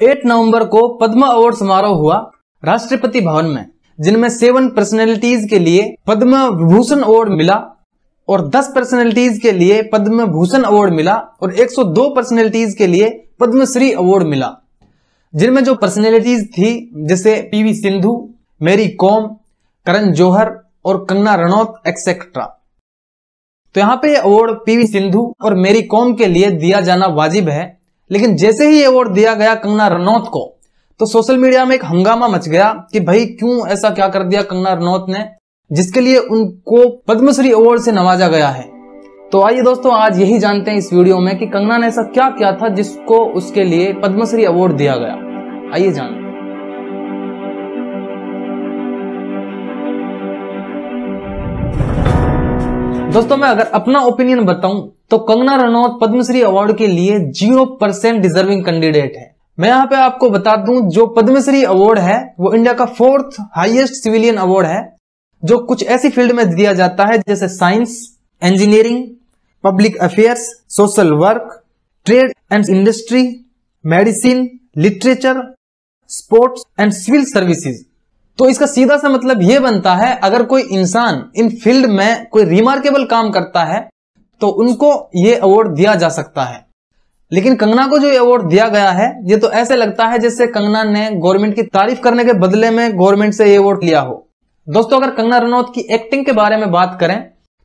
8 नवंबर को पद्म अवार्ड समारोह हुआ राष्ट्रपति भवन में जिनमें सेवन पर्सनैलिटीज के लिए पद्म विभूषण अवार्ड मिला और 10 पर्सनैलिटीज के लिए पद्म भूषण अवार्ड मिला और 102 पर्सनैलिटीज के लिए पद्मश्री अवार्ड मिला जिनमें जो पर्सनैलिटीज थी जैसे पीवी सिंधु मेरी कॉम करण जौहर और कंगना रनौत एक्सेट्रा तो यहाँ पे अवार्ड पीवी सिंधु और मेरी कॉम के लिए दिया जाना वाजिब है लेकिन जैसे ही अवार्ड दिया गया कंगना रनौत को तो सोशल मीडिया में एक हंगामा मच गया कि भाई क्यों ऐसा क्या कर दिया कंगना रनौत ने जिसके लिए उनको पद्मश्री अवार्ड से नवाजा गया है तो आइए दोस्तों आज यही जानते हैं इस वीडियो में कि कंगना ने ऐसा क्या किया था जिसको उसके लिए पद्मश्री अवार्ड दिया गया आइए जानते दोस्तों मैं अगर अपना ओपिनियन बताऊं तो कंगना रनौत पद्मश्री अवार्ड के लिए जीरो परसेंट डिजर्विंग कैंडिडेट है मैं यहाँ पे आपको बता दूं जो पद्मश्री अवार्ड है वो इंडिया का फोर्थ हाईएस्ट सिविलियन अवार्ड है जो कुछ ऐसी फील्ड में दिया जाता है जैसे science engineering public affairs social work trade and industry medicine literature sports and civil services तो इसका सीधा सा मतलब यह बनता है अगर कोई इंसान इन फील्ड में कोई रिमार्केबल काम करता है तो उनको ये अवार्ड दिया जा सकता है लेकिन कंगना को जो ये अवार्ड दिया गया है ये तो ऐसे लगता है जैसे कंगना ने गवर्नमेंट की तारीफ करने के बदले में गवर्नमेंट से ये अवार्ड लिया हो दोस्तों अगर कंगना रनौत की एक्टिंग के बारे में बात करें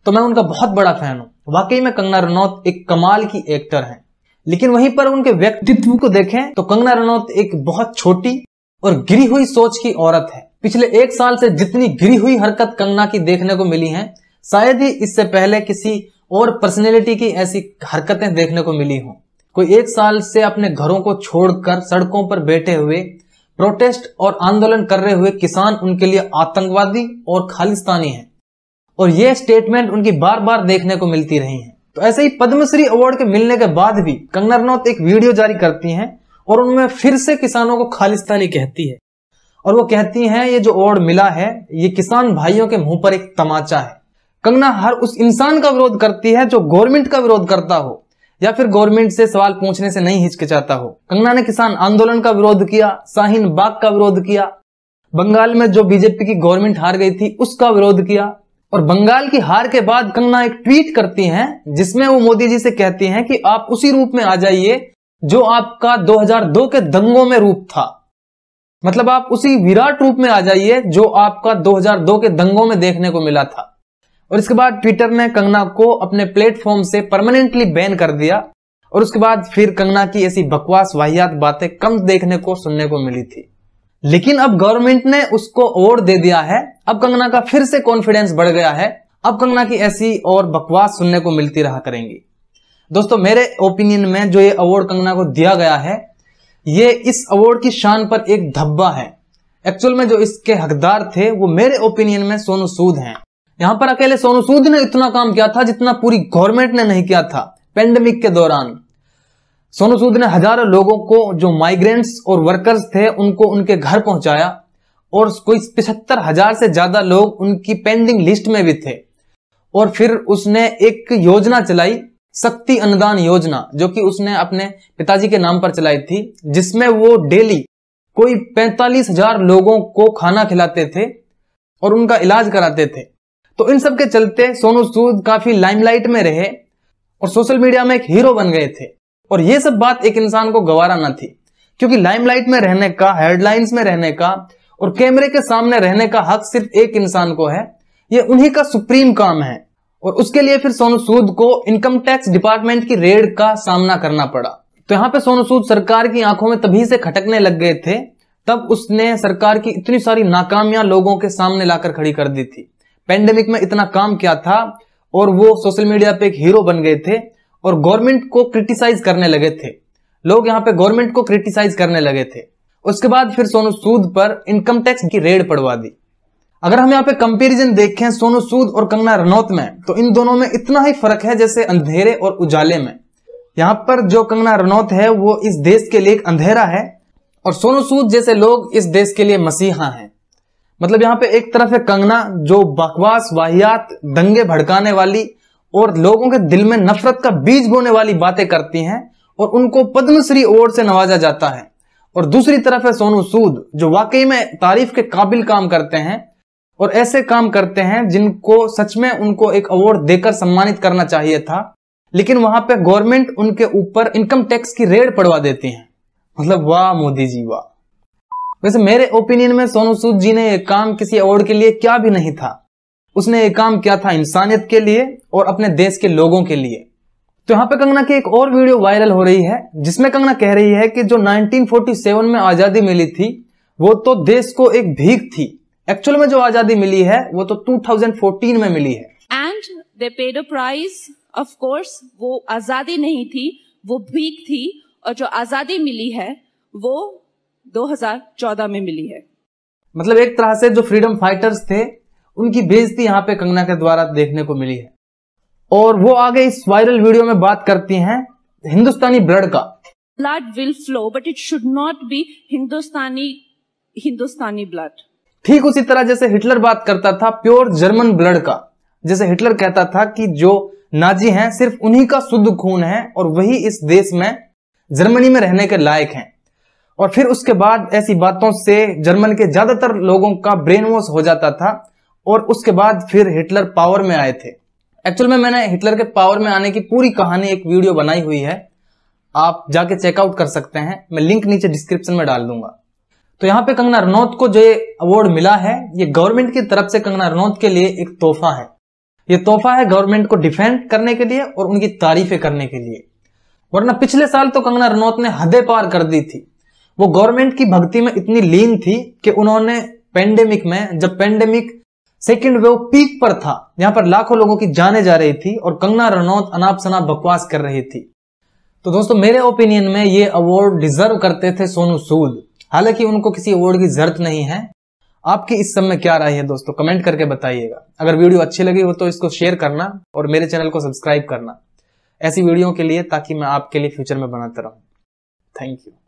तो मैं उनका बहुत बड़ा फैन हूं वाकई में कंगना रनौत एक कमाल की एक्टर है लेकिन वहीं पर उनके व्यक्तित्व को देखें तो कंगना रनौत एक बहुत छोटी और गिरी हुई सोच की औरत है पिछले एक साल से जितनी गिरी हुई हरकत कंगना की देखने को मिली है शायद ही इससे पहले किसी और पर्सनैलिटी की ऐसी हरकतें देखने को मिली हों कोई एक साल से अपने घरों को छोड़कर सड़कों पर बैठे हुए प्रोटेस्ट और आंदोलन कर रहे हुए किसान उनके लिए आतंकवादी और खालिस्तानी हैं और ये स्टेटमेंट उनकी बार बार देखने को मिलती रही है तो ऐसे ही पद्मश्री अवार्ड के मिलने के बाद भी कंगना रनौत एक वीडियो जारी करती हैं और उनमें फिर से किसानों को खालिस्तानी कहती है और वो कहती हैं ये जो ओड मिला है ये किसान भाइयों के मुंह पर एक तमाचा है कंगना हर उस इंसान का विरोध करती है जो गवर्नमेंट का विरोध करता हो या फिर गवर्नमेंट से सवाल पूछने से नहीं हिचकिचाता हो कंगना ने किसान आंदोलन का विरोध किया शाहीन बाग का विरोध किया बंगाल में जो बीजेपी की गवर्नमेंट हार गई थी उसका विरोध किया और बंगाल की हार के बाद कंगना एक ट्वीट करती हैं जिसमें वो मोदी जी से कहती हैं कि आप उसी रूप में आ जाइए जो आपका 2002 के दंगों में रूप था मतलब आप उसी विराट रूप में आ जाइए जो आपका 2002 के दंगों में देखने को मिला था और इसके बाद ट्विटर ने कंगना को अपने प्लेटफॉर्म से परमानेंटली बैन कर दिया और उसके बाद फिर कंगना की ऐसी बकवास वाहियात बातें कम देखने को सुनने को मिली थी लेकिन अब गवर्नमेंट ने उसको और दे दिया है अब कंगना का फिर से कॉन्फिडेंस बढ़ गया है अब कंगना की ऐसी और बकवास सुनने को मिलती रहा करेंगी दोस्तों मेरे ओपिनियन में जो ये अवार्ड कंगना को दिया गया है ये इस अवार्ड की शान पर एक धब्बा है एक्चुअल में जो इसके हकदार थे वो मेरे ओपिनियन में सोनू सूद हैं यहाँ पर अकेले सोनू सूद ने इतना काम किया था जितना पूरी गवर्नमेंट ने नहीं किया था पेंडेमिक के दौरान सोनू सूद ने हजारों लोगों को जो माइग्रेंट्स और वर्कर्स थे उनको उनके घर पहुंचाया और कोई पिछहत्तर हजार से ज्यादा लोग उनकी पेंडिंग लिस्ट में भी थे और फिर उसने एक योजना चलाई शक्ति अनुदान योजना जो कि उसने अपने पिताजी के नाम पर चलाई थी जिसमें वो डेली कोई पैंतालीस हजार लोगों को खाना खिलाते थे और उनका इलाज कराते थे तो इन सब के चलते सोनू सूद काफी लाइमलाइट में रहे और सोशल मीडिया में एक हीरो बन गए थे और ये सब बात एक इंसान को गवारा ना थी क्योंकि लाइमलाइट में रहने का हेडलाइंस में रहने का और कैमरे के सामने रहने का हक सिर्फ एक इंसान को है ये उन्हीं का सुप्रीम काम है और उसके लिए फिर सोनू सूद को इनकम टैक्स डिपार्टमेंट की रेड का सामना करना पड़ा तो यहाँ पे सोनू सूद सरकार की आंखों में तभी से खटकने लग गए थे तब उसने सरकार की इतनी सारी नाकामियां लोगों के सामने लाकर खड़ी कर दी थी पेंडेमिक में इतना काम किया था और वो सोशल मीडिया पे एक हीरो बन गए थे और गवर्नमेंट को क्रिटिसाइज करने लगे थे लोग यहाँ पे गवर्नमेंट को क्रिटिसाइज करने लगे थे उसके बाद फिर सोनू सूद पर इनकम टैक्स की रेड पड़वा दी अगर हम यहाँ पे कंपैरिजन देखें सोनू सूद और कंगना रनौत में तो इन दोनों में इतना ही फर्क है जैसे अंधेरे और उजाले में यहाँ पर जो कंगना रनौत है वो इस देश के लिए एक अंधेरा है और सोनू सूद जैसे लोग इस देश के लिए मसीहा हैं मतलब यहाँ पे एक तरफ है कंगना जो बकवास वाहियात दंगे भड़काने वाली और लोगों के दिल में नफरत का बीज बोने वाली बातें करती हैं और उनको पद्मश्री ओर से नवाजा जाता है और दूसरी तरफ है सोनू सूद जो वाकई में तारीफ के काबिल काम करते हैं और ऐसे काम करते हैं जिनको सच में उनको एक अवार्ड देकर सम्मानित करना चाहिए था लेकिन वहां पे गवर्नमेंट उनके ऊपर इनकम टैक्स की रेड पड़वा देती है मतलब वाह मोदी जी वाह वैसे मेरे ओपिनियन में सोनू सूद जी ने यह काम किसी अवार्ड के लिए क्या भी नहीं था उसने ये काम किया था इंसानियत के लिए और अपने देश के लोगों के लिए तो यहाँ पे कंगना की एक और वीडियो वायरल हो रही है जिसमें कंगना कह रही है कि जो 1947 में आजादी मिली थी वो तो देश को एक भीख थी एक्चुअल में जो आजादी मिली है वो तो 2014 में मिली है and they paid a price of course वो आजादी नहीं थी वो भीख थी और जो आजादी मिली है वो 2014 में मिली है मतलब एक तरह से जो फ्रीडम फाइटर्स थे उनकी बेजती यहाँ पे कंगना के द्वारा देखने को मिली है और वो आगे इस वायरल वीडियो में बात करती हैं हिंदुस्तानी ब्लड का blood will flow but it should not be Hindustani Hindustani blood ठीक उसी तरह जैसे हिटलर बात करता था प्योर जर्मन ब्लड का जैसे हिटलर कहता था कि जो नाजी हैं सिर्फ उन्हीं का शुद्ध खून है और वही इस देश में जर्मनी में रहने के लायक हैं और फिर उसके बाद ऐसी बातों से जर्मन के ज्यादातर लोगों का ब्रेन वॉश हो जाता था और उसके बाद फिर हिटलर पावर में आए थे एक्चुअल में मैंने हिटलर के पावर में आने की पूरी कहानी एक वीडियो बनाई हुई है आप जाके चेकआउट कर सकते हैं मैं लिंक नीचे डिस्क्रिप्शन में डाल दूंगा तो यहाँ पे कंगना रनौत को जो ये अवार्ड मिला है ये गवर्नमेंट की तरफ से कंगना रनौत के लिए एक तोहफा है ये तोहफा है गवर्नमेंट को डिफेंड करने के लिए और उनकी तारीफें करने के लिए वरना पिछले साल तो कंगना रनौत ने हदे पार कर दी थी वो गवर्नमेंट की भक्ति में इतनी लीन थी कि उन्होंने पेंडेमिक में जब पेंडेमिक सेकेंड वेव पीक पर था यहां पर लाखों लोगों की जाने जा रही थी और कंगना रनौत अनाप शनाप बकवास कर रही थी तो दोस्तों मेरे ओपिनियन में ये अवार्ड डिजर्व करते थे सोनू सूद हालांकि उनको किसी अवार्ड की जरूरत नहीं है आपकी इस समय क्या राय है दोस्तों कमेंट करके बताइएगा अगर वीडियो अच्छी लगी हो तो इसको शेयर करना और मेरे चैनल को सब्सक्राइब करना ऐसी वीडियो के लिए ताकि मैं आपके लिए फ्यूचर में बनाता रहूं थैंक यू